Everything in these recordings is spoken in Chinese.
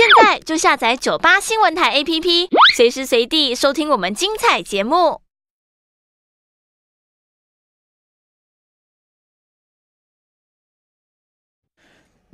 现在就下载九八新闻台 APP，随时随地收听我们精彩节目。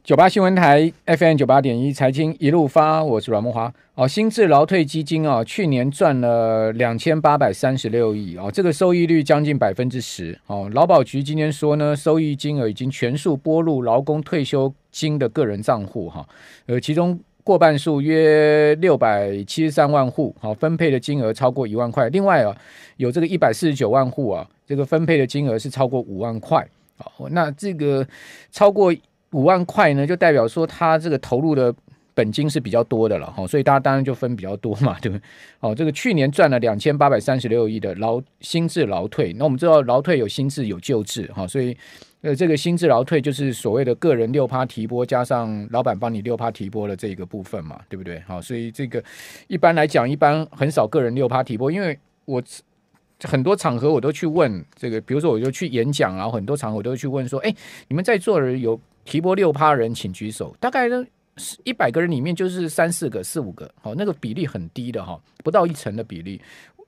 九八新闻台 FM 九八点一，财经一路发，我是阮梦华。哦，新智劳退基金啊，去年赚了两千八百三十六亿哦，这个收益率将近百分之十哦。劳保局今天说呢，收益金额已经全数拨入劳工退休金的个人账户哈，呃，其中。过半数约六百七十三万户，好，分配的金额超过一万块。另外啊，有这个一百四十九万户啊，这个分配的金额是超过五万块。好，那这个超过五万块呢，就代表说他这个投入的本金是比较多的了，哈。所以大家当然就分比较多嘛，对不对？好，这个去年赚了两千八百三十六亿的劳薪资劳退。那我们知道劳退有新制有旧制，好，所以。呃，这个薪资劳退就是所谓的个人六趴提拨加上老板帮你六趴提拨的这一个部分嘛，对不对？好，所以这个一般来讲，一般很少个人六趴提拨，因为我很多场合我都去问这个，比如说我就去演讲啊，很多场合我都去问说，哎，你们在座的有提拨六趴人，请举手，大概呢一百个人里面就是三四个、四五个，好，那个比例很低的哈，不到一层的比例。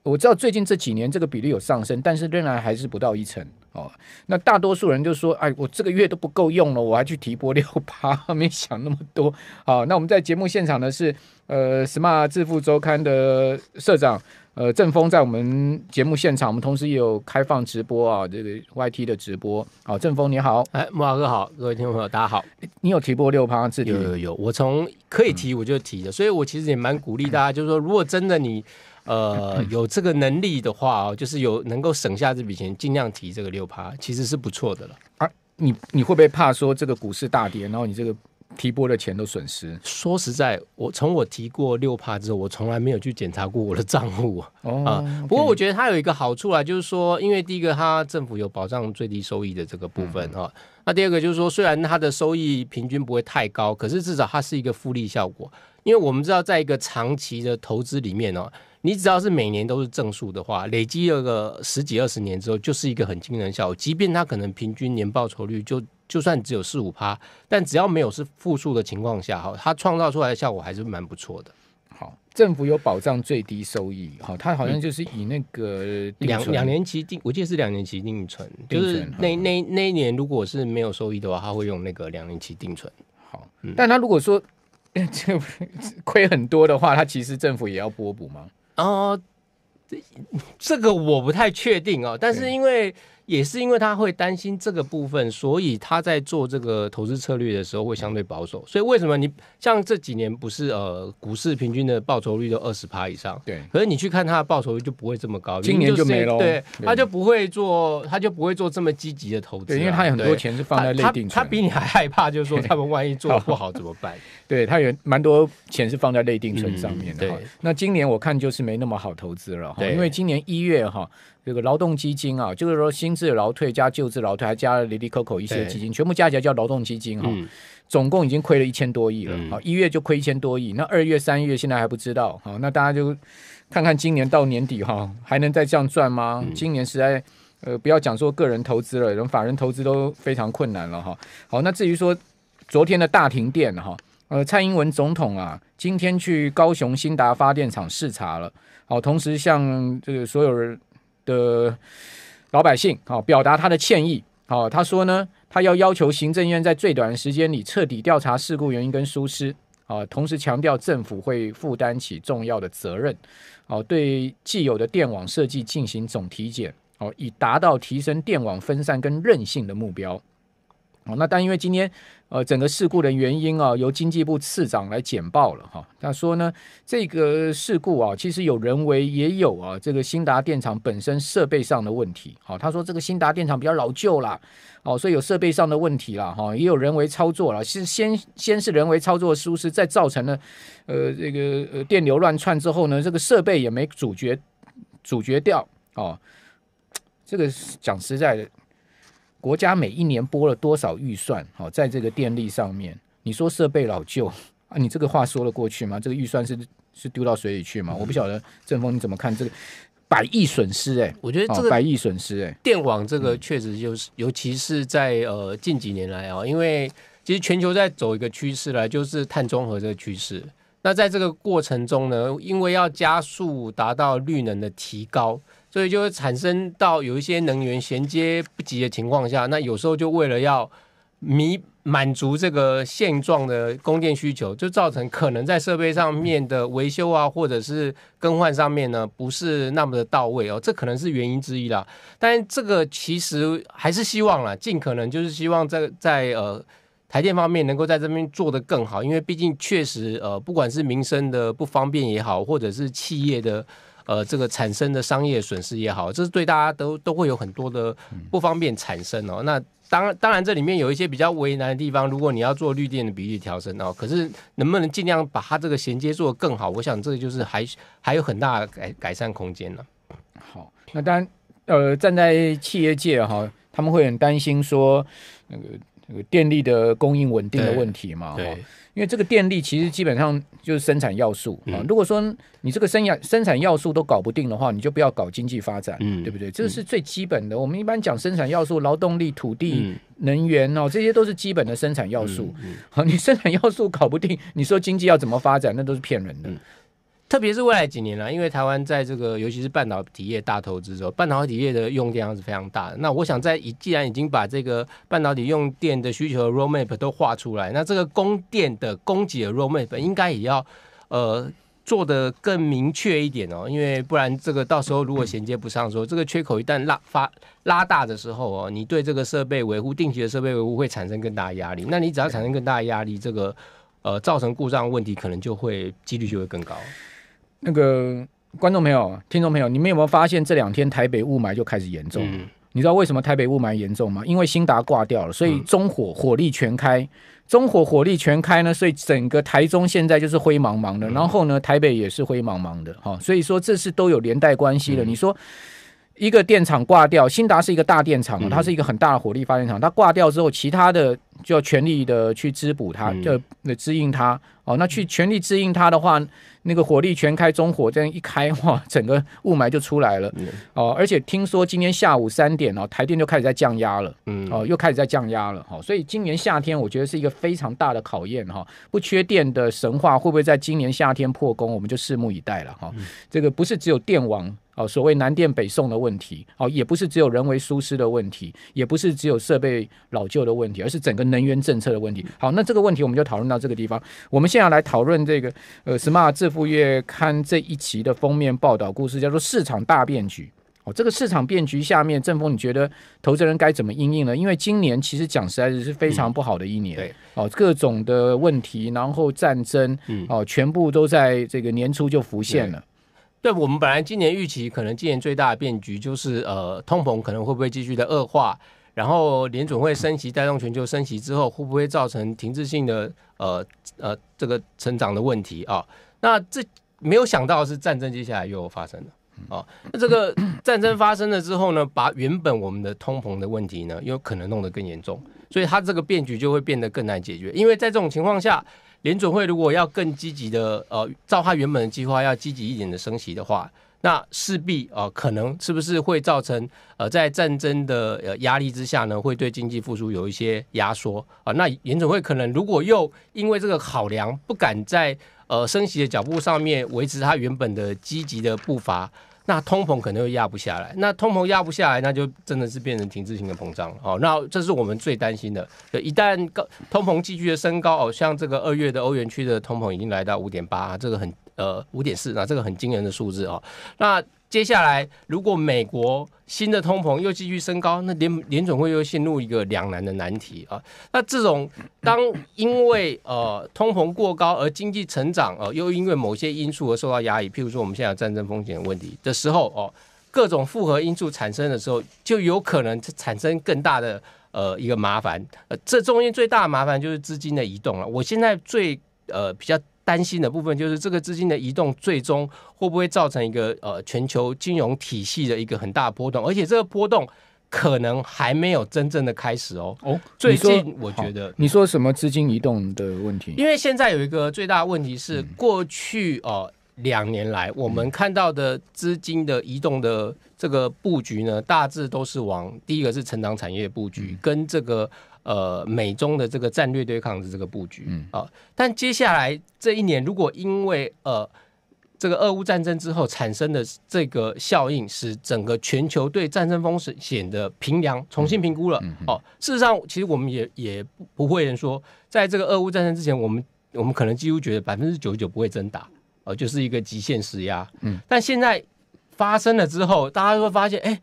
我知道最近这几年这个比例有上升，但是仍然还是不到一成哦。那大多数人就说：“哎，我这个月都不够用了，我还去提拨六八，没想那么多。”好，那我们在节目现场呢是呃 r t 致富周刊的社长呃郑峰在我们节目现场，我们同时也有开放直播啊，这个 YT 的直播。好，郑峰你好，哎，木老哥好，各位听众朋友大家好。你有提拨六八自己有有有，我从可以提我就提的，所以我其实也蛮鼓励大家，就是说如果真的你。呃，有这个能力的话哦，就是有能够省下这笔钱，尽量提这个六趴，其实是不错的了。而你你会不会怕说这个股市大跌，然后你这个提拨的钱都损失？说实在，我从我提过六趴之后，我从来没有去检查过我的账户哦。不过我觉得它有一个好处啊，就是说，因为第一个它政府有保障最低收益的这个部分哈。那第二个就是说，虽然它的收益平均不会太高，可是至少它是一个复利效果，因为我们知道在一个长期的投资里面哦。你只要是每年都是正数的话，累积了个十几二十年之后，就是一个很惊人效果。即便它可能平均年报酬率就就算只有四五趴，但只要没有是负数的情况下，哈，它创造出来的效果还是蛮不错的。好，政府有保障最低收益，好，它好像就是以那个两两年期定，我记得是两年期定存，就是那那那一年如果是没有收益的话，他会用那个两年期定存。好，嗯，但他如果说 这亏很多的话，他其实政府也要拨补吗？哦，这这个我不太确定哦，但是因为也是因为他会担心这个部分，所以他在做这个投资策略的时候会相对保守。所以为什么你像这几年不是呃股市平均的报酬率都二十趴以上？对，可是你去看他的报酬率就不会这么高，今年就没了。对，他就不会做，他就不会做这么积极的投资，因为他很多钱是放在内定。他他比你还害怕，就是说他们万一做的不好 怎么办？对，他有蛮多钱是放在内定存上面的哈。那今年我看就是没那么好投资了哈，因为今年一月哈，这个劳动基金啊，就是说新制劳退加旧制劳退，还加了 Lily COCO 一些基金，全部加起来叫劳动基金哈，总共已经亏了一千多亿了哈。一月就亏一千多亿，那二月三月现在还不知道哈。那大家就看看今年到年底哈，还能再这样赚吗？今年实在呃，不要讲说个人投资了，连法人投资都非常困难了哈。好，那至于说昨天的大停电哈。呃，蔡英文总统啊，今天去高雄新达发电厂视察了。好，同时向这个所有人的老百姓啊，表达他的歉意。好，他说呢，他要要求行政院在最短的时间里彻底调查事故原因跟疏失。啊，同时强调政府会负担起重要的责任。哦，对既有的电网设计进行总体检。哦，以达到提升电网分散跟韧性的目标。那但因为今天，呃，整个事故的原因啊，由经济部次长来简报了哈。他说呢，这个事故啊，其实有人为也有啊，这个新达电厂本身设备上的问题。好，他说这个新达电厂比较老旧啦，哦，所以有设备上的问题了哈，也有人为操作了。是先先是人为操作疏失，再造成了呃这个呃电流乱窜之后呢，这个设备也没阻绝阻绝掉。哦，这个讲实在的。国家每一年拨了多少预算？哦，在这个电力上面，你说设备老旧啊？你这个话说得过去吗？这个预算是是丢到水里去吗？我不晓得，正峰你怎么看这个百亿损失？哎，我觉得这个百亿损失，哎，电网这个确实就是，尤其是在呃近几年来啊，因为其实全球在走一个趋势来，就是碳中和这个趋势。那在这个过程中呢，因为要加速达到绿能的提高。所以就会产生到有一些能源衔接不及的情况下，那有时候就为了要弥满足这个现状的供电需求，就造成可能在设备上面的维修啊，或者是更换上面呢，不是那么的到位哦，这可能是原因之一啦。但这个其实还是希望啦，尽可能就是希望在在呃台电方面能够在这边做得更好，因为毕竟确实呃，不管是民生的不方便也好，或者是企业的。呃，这个产生的商业损失也好，这是对大家都都会有很多的不方便产生哦。那当当然这里面有一些比较为难的地方，如果你要做绿电的比例调整哦，可是能不能尽量把它这个衔接做的更好？我想这就是还还有很大的改改善空间了。好，那当然，呃，站在企业界哈，他们会很担心说那个那个电力的供应稳定的问题嘛？对。因为这个电力其实基本上就是生产要素啊。如果说你这个生养生产要素都搞不定的话，你就不要搞经济发展，对不对？这是最基本的。我们一般讲生产要素，劳动力、土地、能源哦，这些都是基本的生产要素。啊，你生产要素搞不定，你说经济要怎么发展，那都是骗人的。特别是未来几年了，因为台湾在这个，尤其是半导体业大投资的时候，半导体业的用电量是非常大的。那我想，在已既然已经把这个半导体用电的需求 roadmap 都画出来，那这个供电的供给的 roadmap 应该也要呃做的更明确一点哦，因为不然这个到时候如果衔接不上，说这个缺口一旦拉发拉大的时候哦，你对这个设备维护、定期的设备维护会产生更大的压力。那你只要产生更大的压力，这个呃造成故障问题可能就会几率就会更高。那个观众朋友、听众朋友，你们有没有发现这两天台北雾霾就开始严重了？你知道为什么台北雾霾严重吗？因为新达挂掉了，所以中火火力全开，中火火力全开呢，所以整个台中现在就是灰茫茫的，然后呢，台北也是灰茫茫的，哈，所以说这是都有连带关系的，你说。一个电厂挂掉，新达是一个大电厂它是一个很大的火力发电厂。它挂掉之后，其他的就要全力的去滋补它，就滋应它哦。那去全力滋应它的话，那个火力全开，中火这样一开哇，整个雾霾就出来了哦。而且听说今天下午三点哦，台电就开始在降压了，嗯哦，又开始在降压了哈。所以今年夏天我觉得是一个非常大的考验哈。不缺电的神话会不会在今年夏天破功？我们就拭目以待了哈。这个不是只有电网。哦，所谓南电北送的问题，哦，也不是只有人为疏失的问题，也不是只有设备老旧的问题，而是整个能源政策的问题。好，那这个问题我们就讨论到这个地方。我们现在来讨论这个呃，Smart 致富月刊这一期的封面报道故事，叫做市场大变局。哦，这个市场变局下面，郑峰，你觉得投资人该怎么应应呢？因为今年其实讲实在是是非常不好的一年，对，哦，各种的问题，然后战争，哦，全部都在这个年初就浮现了。对，我们本来今年预期，可能今年最大的变局就是，呃，通膨可能会不会继续的恶化，然后联准会升息带动全球升息之后，会不会造成停滞性的，呃呃，这个成长的问题啊？那这没有想到是战争接下来又发生了啊！那这个 战争发生了之后呢，把原本我们的通膨的问题呢，又可能弄得更严重，所以它这个变局就会变得更难解决，因为在这种情况下。联准会如果要更积极的呃，照他原本的计划，要积极一点的升息的话，那势必呃可能是不是会造成呃在战争的呃压力之下呢，会对经济复苏有一些压缩啊？那联准会可能如果又因为这个考量，不敢在呃升息的脚步上面维持他原本的积极的步伐。那通膨可能会压不下来，那通膨压不下来，那就真的是变成停滞性的膨胀了。哦，那这是我们最担心的。一旦高通膨继续的升高，哦，像这个二月的欧元区的通膨已经来到五点八，这个很呃五点四，那这个很惊人的数字哦。那接下来，如果美国新的通膨又继续升高，那联联总会又陷入一个两难的难题啊。那这种当因为呃通膨过高而经济成长呃又因为某些因素而受到压抑，譬如说我们现在有战争风险问题的时候哦，各种复合因素产生的时候，就有可能产生更大的呃一个麻烦。这中间最大的麻烦就是资金的移动了。我现在最呃比较。担心的部分就是这个资金的移动，最终会不会造成一个呃全球金融体系的一个很大波动？而且这个波动可能还没有真正的开始哦。哦，最近我觉得你说什么资金移动的问题？因为现在有一个最大的问题是，过去哦两年来，我们看到的资金的移动的这个布局呢，大致都是往第一个是成长产业布局，跟这个。呃，美中的这个战略对抗的这个布局，嗯啊，但接下来这一年，如果因为呃这个俄乌战争之后产生的这个效应，使整个全球对战争风险的评量重新评估了，哦，事实上，其实我们也也不会人说，在这个俄乌战争之前，我们我们可能几乎觉得百分之九十九不会真打，哦，就是一个极限施压，嗯，但现在发生了之后，大家会发现，哎。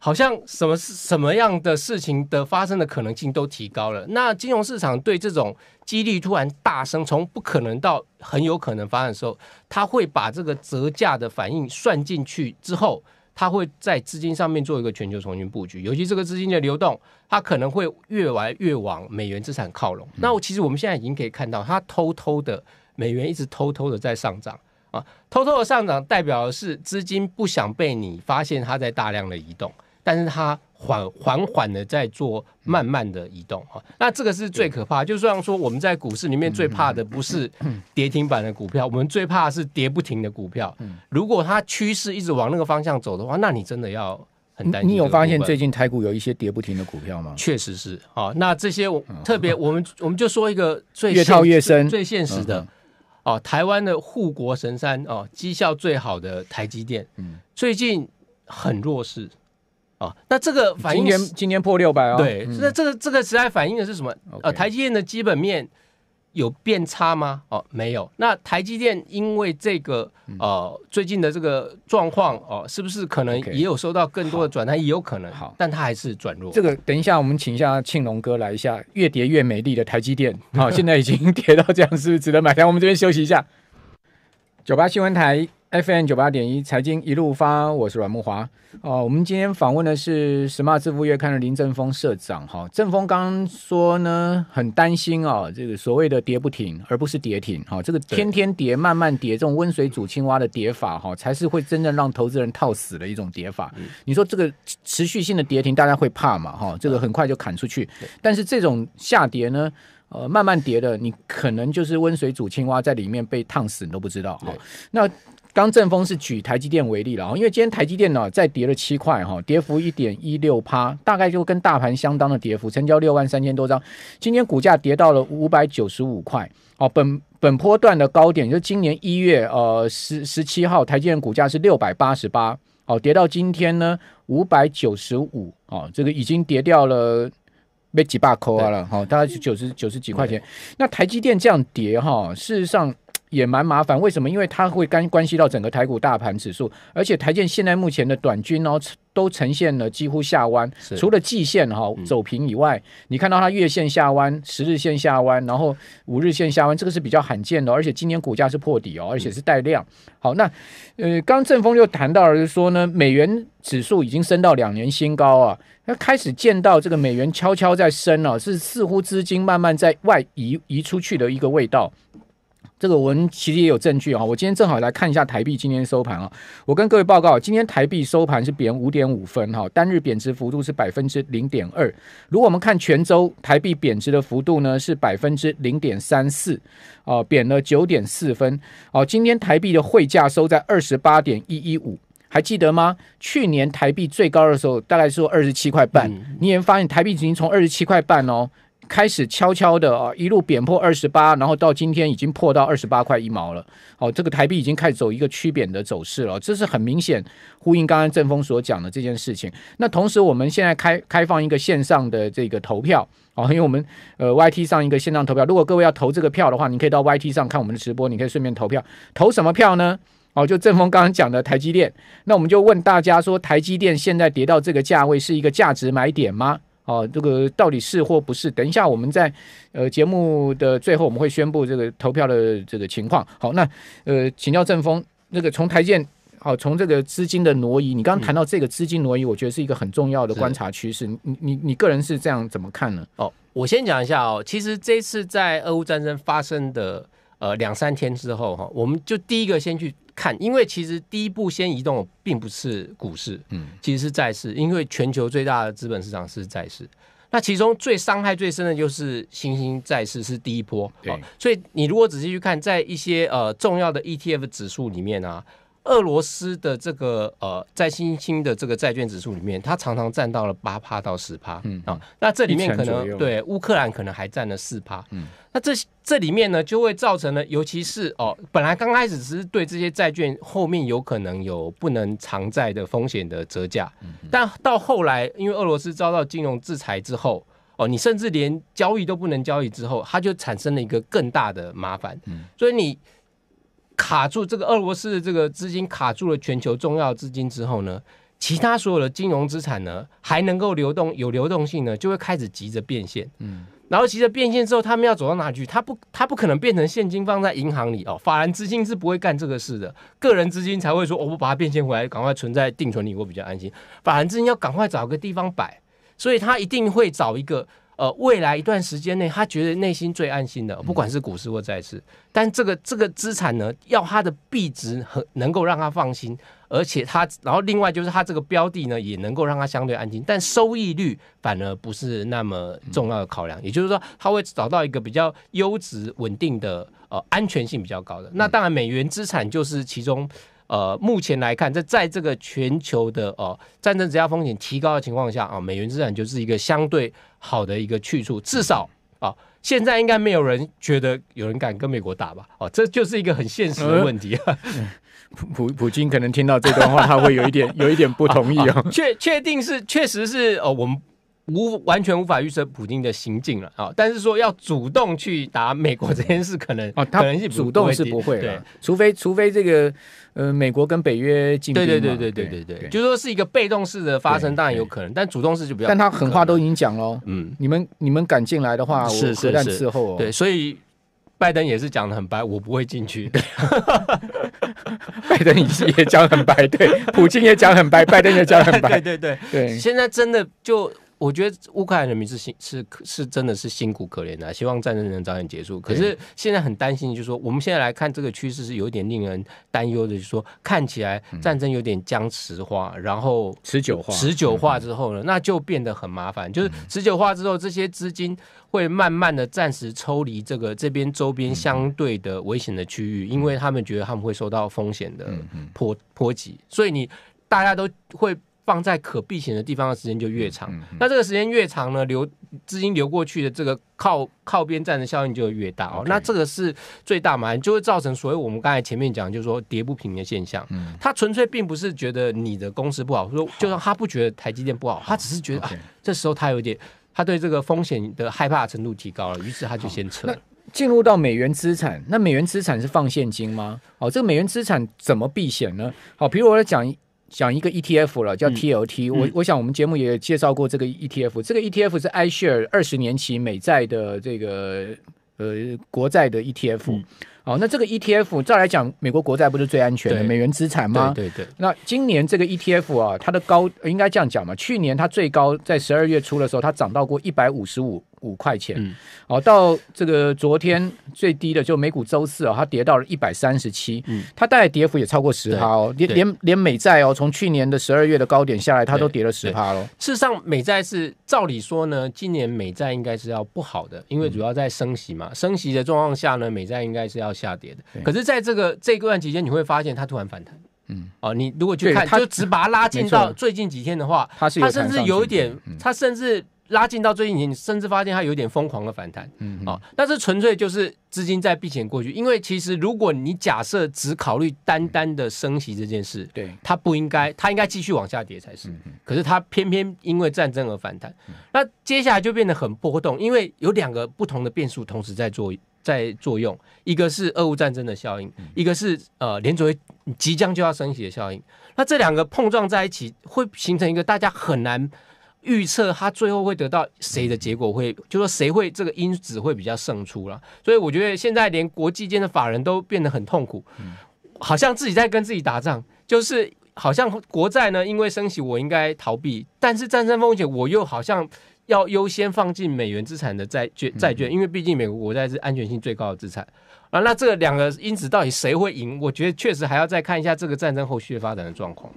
好像什么是什么样的事情的发生的可能性都提高了。那金融市场对这种几率突然大升，从不可能到很有可能发生的时候，它会把这个折价的反应算进去之后，它会在资金上面做一个全球重新布局。尤其这个资金的流动，它可能会越来越往美元资产靠拢。那我其实我们现在已经可以看到，它偷偷的美元一直偷偷的在上涨啊，偷偷的上涨代表的是资金不想被你发现它在大量的移动。但是它缓缓缓的在做慢慢的移动哈，那这个是最可怕。就算说我们在股市里面最怕的不是跌停板的股票，我们最怕是跌不停的股票。如果它趋势一直往那个方向走的话，那你真的要很担心。你有发现最近台股有一些跌不停的股票吗？确实是啊，那这些特别我们我们就说一个最越套越深、最现实的哦，台湾的护国神山哦，绩效最好的台积电，最近很弱势。啊，那这个反映今年今年破六百哦。对，那这个这个时代反映的是什么？呃，台积电的基本面有变差吗？哦，没有。那台积电因为这个呃最近的这个状况哦，是不是可能也有收到更多的转台？也有可能，好，但它还是转弱。这个等一下我们请一下庆隆哥来一下，越跌越美丽的台积电啊，现在已经 跌到这样，是不是值得买单？我们这边休息一下，九八新闻台。FM 九八点一，财经一路发，我是阮慕华。哦，我们今天访问的是《Smart 致富月刊》的林正峰社长。哈，正峰刚说呢，很担心啊，这个所谓的跌不停，而不是跌停。哈，这个天天跌、慢慢跌，这种温水煮青蛙的跌法，哈，才是会真正让投资人套死的一种跌法。你说这个持续性的跌停，大家会怕嘛？哈，这个很快就砍出去。但是这种下跌呢，呃，慢慢跌的，你可能就是温水煮青蛙，在里面被烫死，你都不知道。哈，那。张正峰是举台积电为例了，啊，因为今天台积电呢再跌了七块，哈，跌幅一点一六%，大概就跟大盘相当的跌幅，成交六万三千多张。今天股价跌到了五百九十五块，哦，本本波段的高点就今年一月，呃，十十七号，台积电股价是六百八十八，哦，跌到今天呢五百九十五，哦，这个已经跌掉了，被几把扣啊了，好，大概是九十九十几块钱。那台积电这样跌，哈，事实上。也蛮麻烦，为什么？因为它会干关系到整个台股大盘指数，而且台建现在目前的短均哦，都呈现了几乎下弯，除了季线哈走平以外，你看到它月线下弯，十日线下弯，然后五日线下弯，这个是比较罕见的，而且今年股价是破底哦，而且是带量。好，那呃，刚正峰就谈到了，就是说呢，美元指数已经升到两年新高啊，那开始见到这个美元悄悄在升了，是似乎资金慢慢在外移移出去的一个味道。这个我们其实也有证据啊。我今天正好来看一下台币今天收盘啊。我跟各位报告，今天台币收盘是贬五点五分哈，单日贬值幅度是百分之零点二。如果我们看全周，台币贬值的幅度呢是百分之零点三四，哦，贬了九点四分哦。今天台币的汇价收在二十八点一一五，还记得吗？去年台币最高的时候大概说二十七块半，你也发现台币已经从二十七块半哦。开始悄悄的啊，一路贬破二十八，然后到今天已经破到二十八块一毛了。哦，这个台币已经开始走一个趋贬的走势了，这是很明显呼应刚刚正峰所讲的这件事情。那同时，我们现在开开放一个线上的这个投票啊，因为我们呃 YT 上一个线上投票，如果各位要投这个票的话，你可以到 YT 上看我们的直播，你可以顺便投票。投什么票呢？哦，就正峰刚刚讲的台积电。那我们就问大家说，台积电现在跌到这个价位，是一个价值买点吗？哦，这个到底是或不是？等一下，我们在，呃，节目的最后我们会宣布这个投票的这个情况。好，那呃，请教正峰，那个从台建，好，从这个资金的挪移，你刚刚谈到这个资金挪移，我觉得是一个很重要的观察趋势。你你你个人是这样怎么看呢？哦，我先讲一下哦，其实这次在俄乌战争发生的。呃，两三天之后哈，我们就第一个先去看，因为其实第一步先移动并不是股市，嗯，其实是债市，因为全球最大的资本市场是债市。那其中最伤害最深的就是新兴债市是第一波，对。所以你如果仔细去看，在一些呃重要的 ETF 指数里面啊。俄罗斯的这个呃，在新兴的这个债券指数里面，它常常占到了八趴到十趴，嗯啊，那这里面可能对乌克兰可能还占了四趴，嗯，那这这里面呢，就会造成了，尤其是哦，本来刚开始只是对这些债券后面有可能有不能偿债的风险的折价，但到后来，因为俄罗斯遭到金融制裁之后，哦，你甚至连交易都不能交易之后，它就产生了一个更大的麻烦，嗯，所以你。卡住这个俄罗斯的这个资金，卡住了全球重要资金之后呢，其他所有的金融资产呢，还能够流动有流动性呢，就会开始急着变现。嗯，然后急着变现之后，他们要走到哪去？他不，他不可能变成现金放在银行里哦。法人资金是不会干这个事的，个人资金才会说，我不把它变现回来，赶快存在定存里，我比较安心。法人资金要赶快找个地方摆，所以他一定会找一个。呃，未来一段时间内，他觉得内心最安心的，不管是股市或债市，但这个这个资产呢，要它的币值和能够让他放心，而且他，然后另外就是他这个标的呢，也能够让他相对安心，但收益率反而不是那么重要的考量，也就是说，他会找到一个比较优质、稳定的，呃，安全性比较高的。那当然，美元资产就是其中。呃，目前来看，在在这个全球的呃战争质押风险提高的情况下啊，美元资产就是一个相对好的一个去处，至少啊，现在应该没有人觉得有人敢跟美国打吧？哦，这就是一个很现实的问题啊。普普京可能听到这段话，他会有一点有一点不同意啊。确确定是，确实是哦，我们。无完全无法预测普京的行径了啊！但是说要主动去打美国这件事，可能哦，他可能是主动是不会的，除非除非这个呃美国跟北约进对对对对对对对，就说是一个被动式的发生，当然有可能，但主动式就比较。但他狠话都已经讲了，嗯，你们你们敢进来的话，我是弹伺候哦。对，所以拜登也是讲的很白，我不会进去。拜登也讲很白，对，普京也讲很白，拜登也讲很白，对对对对。现在真的就。我觉得乌克兰人民是辛是是真的是辛苦可怜的，希望战争能早点结束。可是现在很担心，就是说我们现在来看这个趋势是有一点令人担忧的，就是说看起来战争有点僵持化，然后持久化，持久化之后呢，那就变得很麻烦。就是持久化之后，这些资金会慢慢的暂时抽离这个这边周边相对的危险的区域，因为他们觉得他们会受到风险的波波及，所以你大家都会。放在可避险的地方的时间就越长，那这个时间越长呢，流资金流过去的这个靠靠边站的效应就越大哦。那这个是最大嘛，就会造成所谓我们刚才前面讲，就是说跌不平的现象。嗯，他纯粹并不是觉得你的公司不好，说就算他不觉得台积电不好，他只是觉得这时候他有点，他对这个风险的害怕程度提高了，于是他就先撤。进入到美元资产，那美元资产是放现金吗？哦，这个美元资产怎么避险呢？好，比如我来讲。讲一个 ETF 了，叫 TLT。我我想我们节目也介绍过这个 ETF。这个 ETF 是 a 希尔二十年期美债的这个呃国债的 ETF。哦，那这个 ETF 再来讲，美国国债不是最安全的美元资产吗？对对。那今年这个 ETF 啊，它的高应该这样讲嘛？去年它最高在十二月初的时候，它涨到过一百五十五。五块钱，哦，到这个昨天最低的就美股周四啊，它跌到了一百三十七，嗯，它带来跌幅也超过十趴哦，连连连美债哦，从去年的十二月的高点下来，它都跌了十趴喽。事实上，美债是照理说呢，今年美债应该是要不好的，因为主要在升息嘛，升息的状况下呢，美债应该是要下跌的。可是，在这个这一段期间，你会发现它突然反弹，嗯，哦，你如果去看，它就只把它拉近到最近几天的话，它是它甚至有一点，它甚至。拉近到最近，你甚至发现它有点疯狂的反弹，嗯，啊，但是纯粹就是资金在避险过去。因为其实如果你假设只考虑单单的升息这件事，对，它不应该，它应该继续往下跌才是。可是它偏偏因为战争而反弹，那接下来就变得很波动，因为有两个不同的变数同时在作在作用，一个是俄乌战争的效应，一个是呃联储会即将就要升息的效应。那这两个碰撞在一起，会形成一个大家很难。预测他最后会得到谁的结果，会就说谁会这个因子会比较胜出了。所以我觉得现在连国际间的法人都变得很痛苦，好像自己在跟自己打仗。就是好像国债呢，因为升息我应该逃避，但是战争风险我又好像要优先放进美元资产的债券，债券，因为毕竟美国国债是安全性最高的资产啊。那这两个因子到底谁会赢？我觉得确实还要再看一下这个战争后续发展的状况。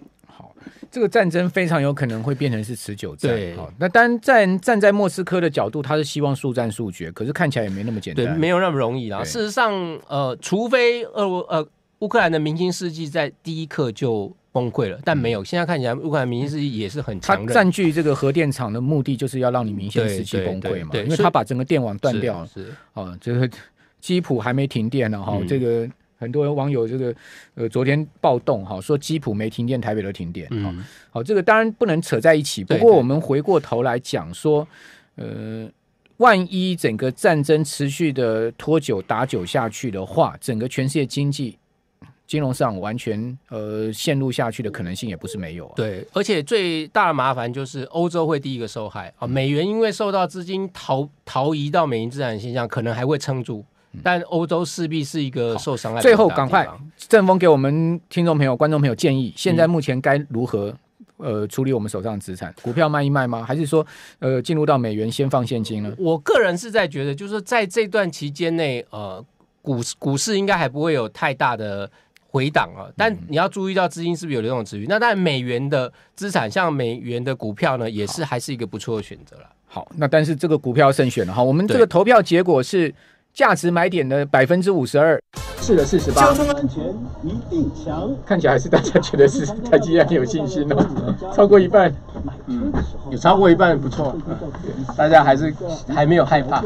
这个战争非常有可能会变成是持久战。对，好，那但站站在莫斯科的角度，他是希望速战速决，可是看起来也没那么简单。对，没有那么容易啦。事实上，呃，除非俄呃乌克兰的明星世迹在第一刻就崩溃了，但没有。现在看起来，乌克兰明星世纪也是很强。他占据这个核电厂的目的就是要让你明星世纪崩溃嘛？因为他把整个电网断掉。了。是哦，这个基辅还没停电呢，哈，这个。很多网友这个呃，昨天暴动哈，说吉普没停电，台北都停电。嗯，好，这个当然不能扯在一起。不过我们回过头来讲说，呃，万一整个战争持续的拖久打久下去的话，整个全世界经济金融上完全呃陷入下去的可能性也不是没有。对，而且最大的麻烦就是欧洲会第一个受害啊。美元因为受到资金逃逃移到美银资产现象，可能还会撑住。但欧洲势必是一个受伤。最后，赶快正风给我们听众朋友、观众朋友建议：现在目前该如何呃处理我们手上的资产？股票卖一卖吗？还是说呃进入到美元先放现金呢？我个人是在觉得，就是在这段期间内，呃，股股市应该还不会有太大的回档啊。但你要注意到资金是不是有流动之余，那但美元的资产，像美元的股票呢，也是还是一个不错的选择了。好，那但是这个股票慎选了哈。我们这个投票结果是。价值买点的百分之五十二，是的，四十八。交通安全一定强，看起来还是大家觉得是台积电有信心哦，超过一半，嗯，有超过一半不错，大家还是还没有害怕。